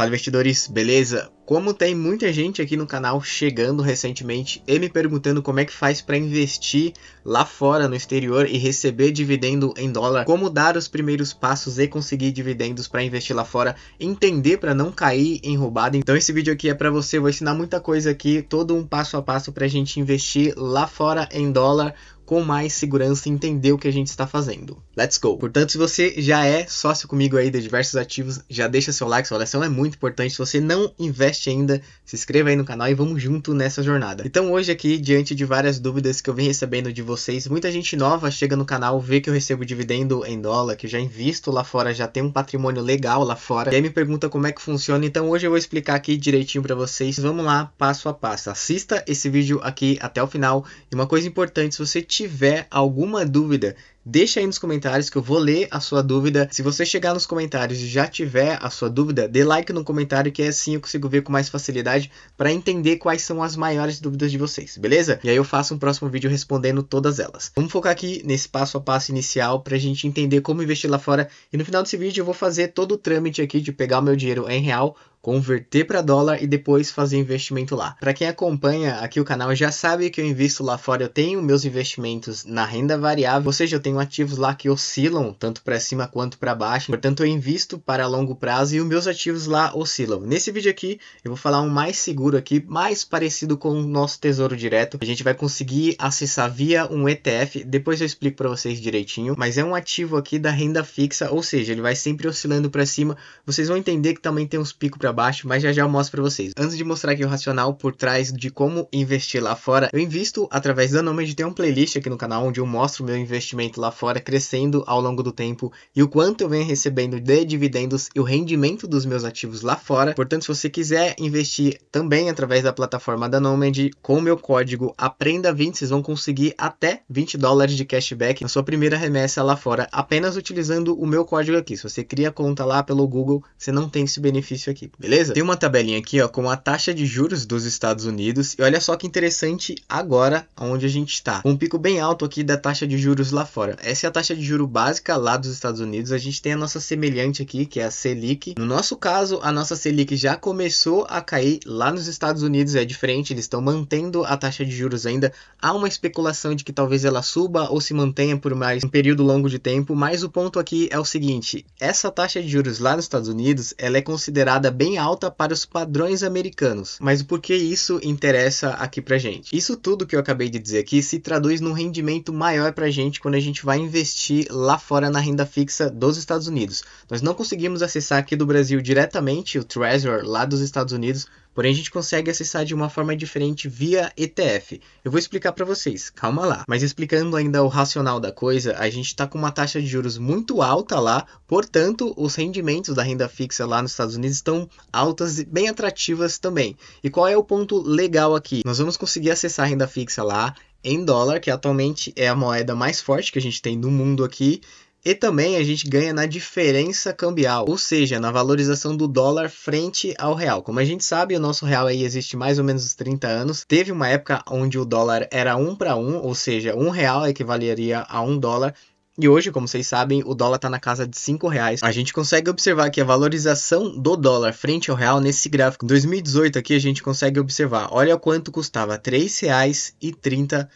Fala investidores, beleza? Como tem muita gente aqui no canal chegando recentemente e me perguntando como é que faz para investir lá fora no exterior e receber dividendo em dólar, como dar os primeiros passos e conseguir dividendos para investir lá fora, entender para não cair em roubada. Então esse vídeo aqui é para você, vou ensinar muita coisa aqui, todo um passo a passo para a gente investir lá fora em dólar com mais segurança e entender o que a gente está fazendo. Let's go! Portanto, se você já é sócio comigo aí de diversos ativos, já deixa seu like, sua avaliação é muito importante. Se você não investe ainda, se inscreva aí no canal e vamos junto nessa jornada. Então, hoje aqui, diante de várias dúvidas que eu venho recebendo de vocês, muita gente nova chega no canal, vê que eu recebo dividendo em dólar, que eu já invisto lá fora, já tem um patrimônio legal lá fora, e aí me pergunta como é que funciona. Então, hoje eu vou explicar aqui direitinho para vocês. Vamos lá, passo a passo. Assista esse vídeo aqui até o final. E uma coisa importante, se você tiver alguma dúvida, deixa aí nos comentários que eu vou ler a sua dúvida. Se você chegar nos comentários e já tiver a sua dúvida, dê like no comentário que assim eu consigo ver com mais facilidade para entender quais são as maiores dúvidas de vocês, beleza? E aí eu faço um próximo vídeo respondendo todas elas. Vamos focar aqui nesse passo a passo inicial para a gente entender como investir lá fora. E no final desse vídeo eu vou fazer todo o trâmite aqui de pegar o meu dinheiro em real converter para dólar e depois fazer investimento lá. Para quem acompanha aqui o canal já sabe que eu invisto lá fora, eu tenho meus investimentos na renda variável, ou seja, eu tenho ativos lá que oscilam tanto para cima quanto para baixo. Portanto, eu invisto para longo prazo e os meus ativos lá oscilam. Nesse vídeo aqui, eu vou falar um mais seguro aqui, mais parecido com o nosso Tesouro Direto. A gente vai conseguir acessar via um ETF, depois eu explico para vocês direitinho, mas é um ativo aqui da renda fixa, ou seja, ele vai sempre oscilando para cima. Vocês vão entender que também tem uns picos para para baixo, mas já já eu mostro para vocês. Antes de mostrar aqui o racional por trás de como investir lá fora, eu invisto através da Nomad, tem uma playlist aqui no canal onde eu mostro meu investimento lá fora crescendo ao longo do tempo e o quanto eu venho recebendo de dividendos e o rendimento dos meus ativos lá fora. Portanto, se você quiser investir também através da plataforma da Nomad, com o meu código APRENDA20, vocês vão conseguir até 20 dólares de cashback na sua primeira remessa lá fora, apenas utilizando o meu código aqui. Se você cria conta lá pelo Google, você não tem esse benefício aqui beleza? Tem uma tabelinha aqui ó, com a taxa de juros dos Estados Unidos e olha só que interessante agora onde a gente está. Um pico bem alto aqui da taxa de juros lá fora. Essa é a taxa de juro básica lá dos Estados Unidos. A gente tem a nossa semelhante aqui, que é a Selic. No nosso caso, a nossa Selic já começou a cair lá nos Estados Unidos, é diferente, eles estão mantendo a taxa de juros ainda. Há uma especulação de que talvez ela suba ou se mantenha por mais um período longo de tempo, mas o ponto aqui é o seguinte, essa taxa de juros lá nos Estados Unidos, ela é considerada bem bem alta para os padrões americanos. Mas por que isso interessa aqui pra gente? Isso tudo que eu acabei de dizer aqui se traduz num rendimento maior pra gente quando a gente vai investir lá fora na renda fixa dos Estados Unidos. Nós não conseguimos acessar aqui do Brasil diretamente o Treasury lá dos Estados Unidos Porém, a gente consegue acessar de uma forma diferente via ETF. Eu vou explicar para vocês, calma lá. Mas explicando ainda o racional da coisa, a gente está com uma taxa de juros muito alta lá, portanto, os rendimentos da renda fixa lá nos Estados Unidos estão altas e bem atrativas também. E qual é o ponto legal aqui? Nós vamos conseguir acessar a renda fixa lá, em dólar, que atualmente é a moeda mais forte que a gente tem no mundo aqui, e também a gente ganha na diferença cambial, ou seja, na valorização do dólar frente ao real. Como a gente sabe, o nosso real aí existe mais ou menos 30 anos. Teve uma época onde o dólar era um para um, ou seja, um real equivaleria a um dólar. E hoje, como vocês sabem, o dólar está na casa de 5 reais. A gente consegue observar que a valorização do dólar frente ao real nesse gráfico. Em 2018 aqui a gente consegue observar. Olha quanto custava, R$ 3,30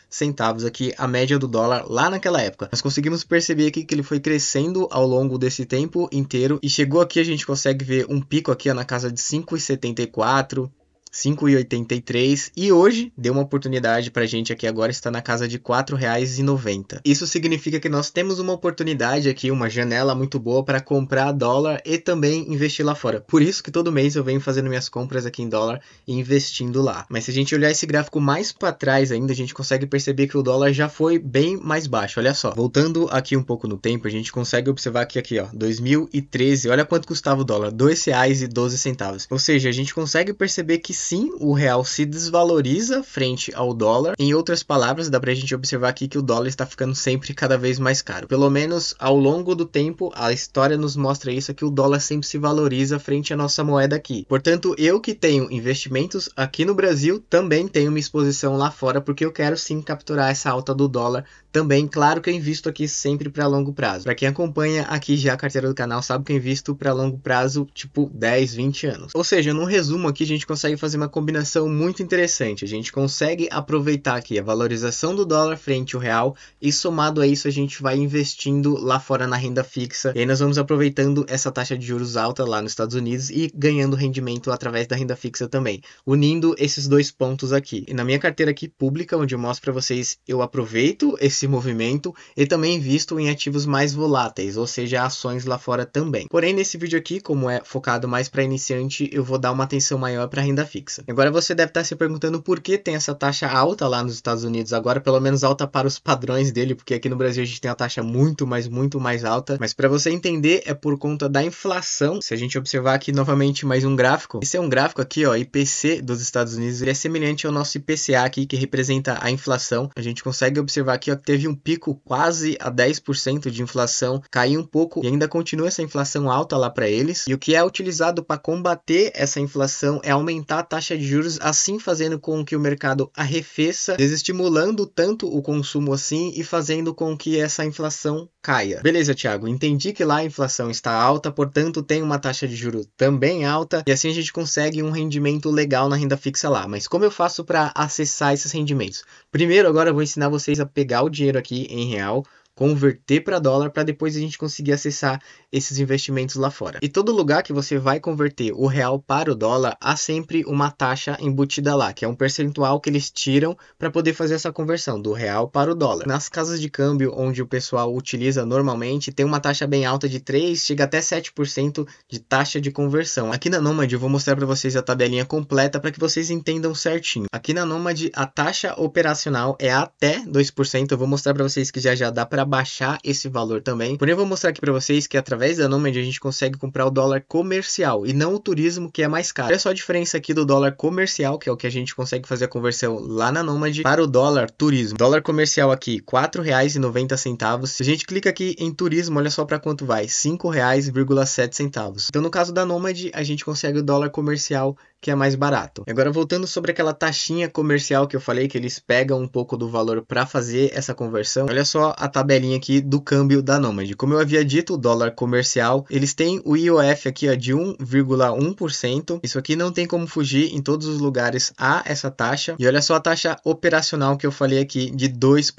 aqui a média do dólar lá naquela época. Nós conseguimos perceber aqui que ele foi crescendo ao longo desse tempo inteiro e chegou aqui a gente consegue ver um pico aqui ó, na casa de 5,74 5,83 e hoje deu uma oportunidade para a gente aqui agora está na casa de R$ 4,90. Isso significa que nós temos uma oportunidade aqui, uma janela muito boa para comprar dólar e também investir lá fora. Por isso que todo mês eu venho fazendo minhas compras aqui em dólar e investindo lá. Mas se a gente olhar esse gráfico mais para trás ainda, a gente consegue perceber que o dólar já foi bem mais baixo. Olha só, voltando aqui um pouco no tempo, a gente consegue observar que aqui, ó, 2013, olha quanto custava o dólar, R$ 2,12. Ou seja, a gente consegue perceber que assim o real se desvaloriza frente ao dólar. Em outras palavras, dá pra gente observar aqui que o dólar está ficando sempre cada vez mais caro. Pelo menos ao longo do tempo, a história nos mostra isso é que o dólar sempre se valoriza frente à nossa moeda aqui. Portanto, eu que tenho investimentos aqui no Brasil, também tenho uma exposição lá fora porque eu quero sim capturar essa alta do dólar também, claro que eu invisto aqui sempre para longo prazo. Para quem acompanha aqui já a carteira do canal, sabe que eu invisto para longo prazo, tipo 10, 20 anos. Ou seja, num resumo aqui, a gente consegue fazer uma combinação muito interessante. A gente consegue aproveitar aqui a valorização do dólar frente ao real e somado a isso, a gente vai investindo lá fora na renda fixa. E aí nós vamos aproveitando essa taxa de juros alta lá nos Estados Unidos e ganhando rendimento através da renda fixa também, unindo esses dois pontos aqui. E na minha carteira aqui pública, onde eu mostro para vocês, eu aproveito esse movimento e também visto em ativos mais voláteis, ou seja, ações lá fora também. Porém, nesse vídeo aqui, como é focado mais para iniciante, eu vou dar uma atenção maior para renda fixa. Agora você deve estar tá se perguntando por que tem essa taxa alta lá nos Estados Unidos agora, pelo menos alta para os padrões dele, porque aqui no Brasil a gente tem a taxa muito, mas muito mais alta. Mas para você entender, é por conta da inflação. Se a gente observar aqui novamente mais um gráfico, esse é um gráfico aqui, ó, IPC dos Estados Unidos, ele é semelhante ao nosso IPCA aqui, que representa a inflação. A gente consegue observar aqui, ó, que teve um pico quase a 10% de inflação, caiu um pouco e ainda continua essa inflação alta lá para eles. E o que é utilizado para combater essa inflação é aumentar a taxa de juros, assim fazendo com que o mercado arrefeça, desestimulando tanto o consumo assim e fazendo com que essa inflação caia. Beleza, Thiago, entendi que lá a inflação está alta, portanto tem uma taxa de juros também alta e assim a gente consegue um rendimento legal na renda fixa lá. Mas como eu faço para acessar esses rendimentos? Primeiro, agora eu vou ensinar vocês a pegar o dinheiro dinheiro aqui em real converter para dólar para depois a gente conseguir acessar esses investimentos lá fora. E todo lugar que você vai converter o real para o dólar, há sempre uma taxa embutida lá, que é um percentual que eles tiram para poder fazer essa conversão do real para o dólar. Nas casas de câmbio onde o pessoal utiliza normalmente, tem uma taxa bem alta de 3, chega até 7% de taxa de conversão. Aqui na Nomad eu vou mostrar para vocês a tabelinha completa para que vocês entendam certinho. Aqui na Nomad a taxa operacional é até 2%, eu vou mostrar para vocês que já já dá para para baixar esse valor também. Porém, eu vou mostrar aqui para vocês que através da Nomad a gente consegue comprar o dólar comercial e não o turismo que é mais caro. Olha só a diferença aqui do dólar comercial, que é o que a gente consegue fazer a conversão lá na Nomad, para o dólar turismo. Dólar comercial aqui, R$ 4,90. Se a gente clica aqui em turismo, olha só para quanto vai, R$ 5,07. Então, no caso da Nomad, a gente consegue o dólar comercial que é mais barato. Agora voltando sobre aquela taxinha comercial que eu falei que eles pegam um pouco do valor para fazer essa conversão. Olha só a tabelinha aqui do câmbio da Nomad. Como eu havia dito, o dólar comercial, eles têm o IOF aqui ó, de 1,1%. Isso aqui não tem como fugir, em todos os lugares a essa taxa. E olha só a taxa operacional que eu falei aqui de 2%.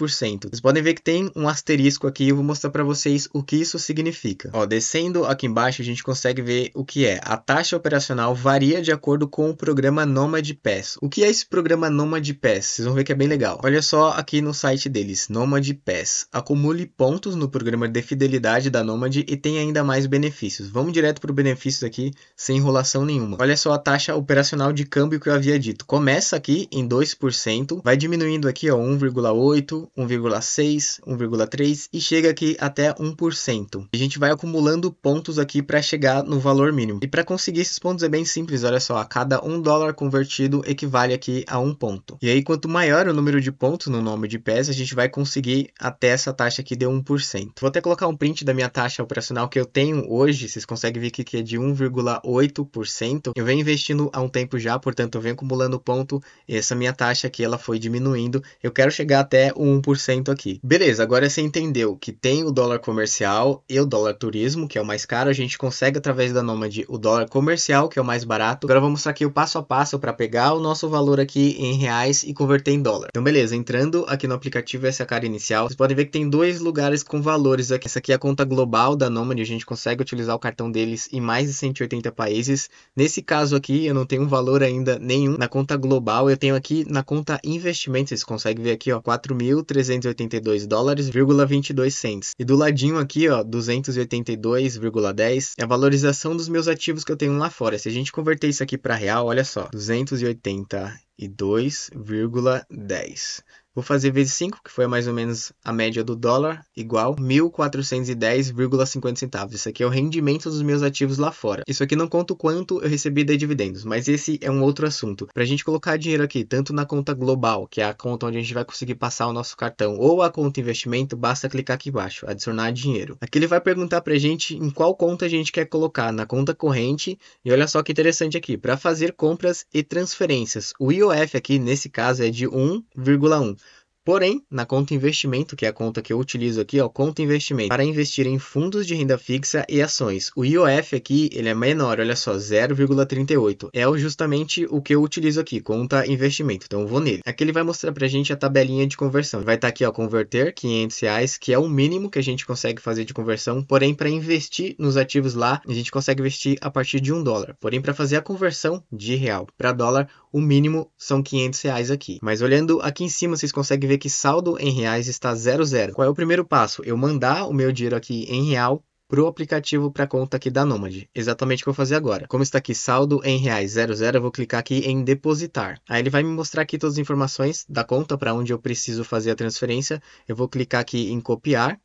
Vocês podem ver que tem um asterisco aqui, eu vou mostrar para vocês o que isso significa. Ó, descendo aqui embaixo, a gente consegue ver o que é. A taxa operacional varia de acordo com o programa Nomad Pass. O que é esse programa Nomad Pass? Vocês vão ver que é bem legal. Olha só aqui no site deles, Nomad Pass. Acumule pontos no programa de fidelidade da Nomad e tem ainda mais benefícios. Vamos direto para o benefício aqui, sem enrolação nenhuma. Olha só a taxa operacional de câmbio que eu havia dito. Começa aqui em 2%, vai diminuindo aqui ó, 1,8, 1,6, 1,3 e chega aqui até 1%. A gente vai acumulando pontos aqui para chegar no valor mínimo. E para conseguir esses pontos é bem simples, olha só, a cada cada um dólar convertido equivale aqui a um ponto. E aí, quanto maior o número de pontos no nome de pés, a gente vai conseguir até essa taxa aqui de 1%. Vou até colocar um print da minha taxa operacional que eu tenho hoje, vocês conseguem ver que é de 1,8%. Eu venho investindo há um tempo já, portanto, eu venho acumulando ponto. Essa minha taxa aqui ela foi diminuindo. Eu quero chegar até o 1% aqui. Beleza, agora você entendeu que tem o dólar comercial e o dólar turismo, que é o mais caro. A gente consegue através da Nômade o dólar comercial, que é o mais barato. Agora vamos mostrar aqui o passo a passo para pegar o nosso valor aqui em reais e converter em dólar. Então, beleza, entrando aqui no aplicativo, essa cara inicial. Vocês podem ver que tem dois lugares com valores aqui. Essa aqui é a conta global da Nomad, a gente consegue utilizar o cartão deles em mais de 180 países. Nesse caso aqui, eu não tenho valor ainda nenhum na conta global, eu tenho aqui na conta investimento, vocês conseguem ver aqui, ó, 4.382 dólares, 22 cents. E do ladinho aqui, ó, 282,10 é a valorização dos meus ativos que eu tenho lá fora. Se a gente converter isso aqui para real, olha só, 282,10. Vou fazer vezes 5, que foi mais ou menos a média do dólar, igual 1.410,50 centavos. Isso aqui é o rendimento dos meus ativos lá fora. Isso aqui não conta o quanto eu recebi de dividendos, mas esse é um outro assunto. Para a gente colocar dinheiro aqui, tanto na conta global, que é a conta onde a gente vai conseguir passar o nosso cartão, ou a conta investimento, basta clicar aqui embaixo, adicionar dinheiro. Aqui ele vai perguntar para a gente em qual conta a gente quer colocar, na conta corrente. E olha só que interessante aqui, para fazer compras e transferências. O IOF aqui, nesse caso, é de 1,1. Porém, na conta investimento, que é a conta que eu utilizo aqui, ó, conta investimento, para investir em fundos de renda fixa e ações. O IOF aqui, ele é menor, olha só, 0,38. É justamente o que eu utilizo aqui, conta investimento. Então, eu vou nele. Aqui ele vai mostrar para a gente a tabelinha de conversão. Vai estar tá aqui, ó, converter, 500 reais, que é o mínimo que a gente consegue fazer de conversão. Porém, para investir nos ativos lá, a gente consegue investir a partir de um dólar. Porém, para fazer a conversão de real para dólar, o mínimo são 500 reais aqui. Mas olhando aqui em cima, vocês conseguem ver que saldo em reais está zero zero. Qual é o primeiro passo? Eu mandar o meu dinheiro aqui em real para o aplicativo para a conta aqui da Nomad. Exatamente o que eu vou fazer agora. Como está aqui saldo em reais 00, eu vou clicar aqui em depositar. Aí ele vai me mostrar aqui todas as informações da conta para onde eu preciso fazer a transferência. Eu vou clicar aqui em copiar.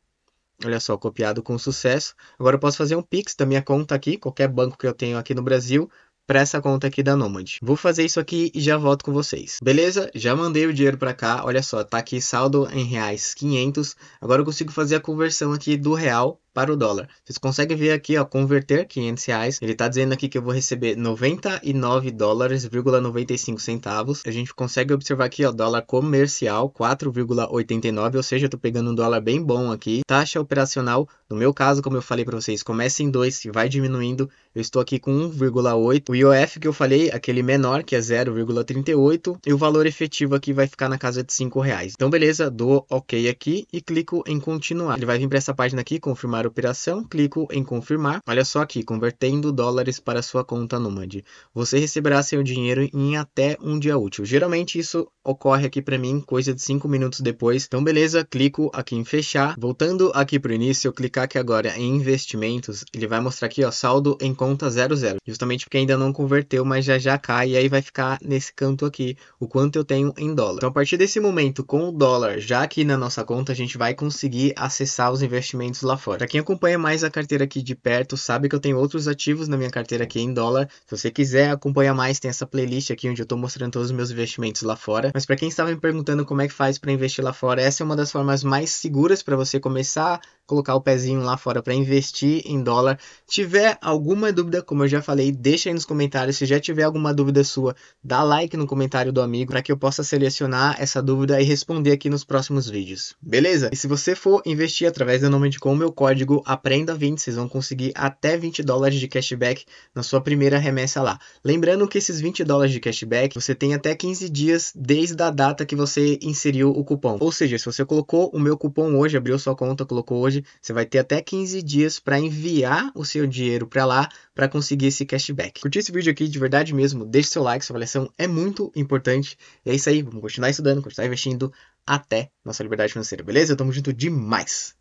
Olha só, copiado com sucesso. Agora eu posso fazer um Pix da minha conta aqui, qualquer banco que eu tenho aqui no Brasil, para essa conta aqui da Nomad. Vou fazer isso aqui e já volto com vocês. Beleza? Já mandei o dinheiro para cá. Olha só, tá aqui saldo em reais 500. Agora eu consigo fazer a conversão aqui do real para o dólar. Vocês conseguem ver aqui, ó, converter 500 reais. Ele está dizendo aqui que eu vou receber 99 dólares, 95 centavos. A gente consegue observar aqui, ó, dólar comercial 4,89, ou seja, eu tô pegando um dólar bem bom aqui. Taxa operacional, no meu caso, como eu falei para vocês, começa em 2 e vai diminuindo. Eu estou aqui com 1,8. O IOF que eu falei, aquele menor, que é 0,38, e o valor efetivo aqui vai ficar na casa de 5 reais. Então, beleza, dou OK aqui e clico em continuar. Ele vai vir para essa página aqui, confirmar confirmar a operação, clico em confirmar. Olha só aqui, convertendo dólares para sua conta Nômade. Você receberá seu dinheiro em até um dia útil. Geralmente isso ocorre aqui para mim coisa de 5 minutos depois. Então beleza, clico aqui em fechar. Voltando aqui para o início, eu clicar aqui agora em investimentos, ele vai mostrar aqui ó, saldo em conta 00, justamente porque ainda não converteu, mas já já cai e aí vai ficar nesse canto aqui o quanto eu tenho em dólar. Então a partir desse momento com o dólar já aqui na nossa conta, a gente vai conseguir acessar os investimentos lá fora. Para quem acompanha mais a carteira aqui de perto, sabe que eu tenho outros ativos na minha carteira aqui em dólar. Se você quiser acompanhar mais, tem essa playlist aqui onde eu estou mostrando todos os meus investimentos lá fora. Mas para quem estava me perguntando como é que faz para investir lá fora, essa é uma das formas mais seguras para você começar colocar o pezinho lá fora para investir em dólar. Tiver alguma dúvida, como eu já falei, deixa aí nos comentários. Se já tiver alguma dúvida sua, dá like no comentário do amigo para que eu possa selecionar essa dúvida e responder aqui nos próximos vídeos. Beleza? E se você for investir através nome de com o meu código APRENDA20, vocês vão conseguir até 20 dólares de cashback na sua primeira remessa lá. Lembrando que esses 20 dólares de cashback você tem até 15 dias desde a data que você inseriu o cupom. Ou seja, se você colocou o meu cupom hoje, abriu sua conta, colocou hoje, você vai ter até 15 dias para enviar o seu dinheiro para lá para conseguir esse cashback. Curtiu esse vídeo aqui de verdade mesmo? Deixe seu like, sua avaliação é muito importante. E é isso aí, vamos continuar estudando, continuar investindo até nossa liberdade financeira, beleza? Tamo junto demais!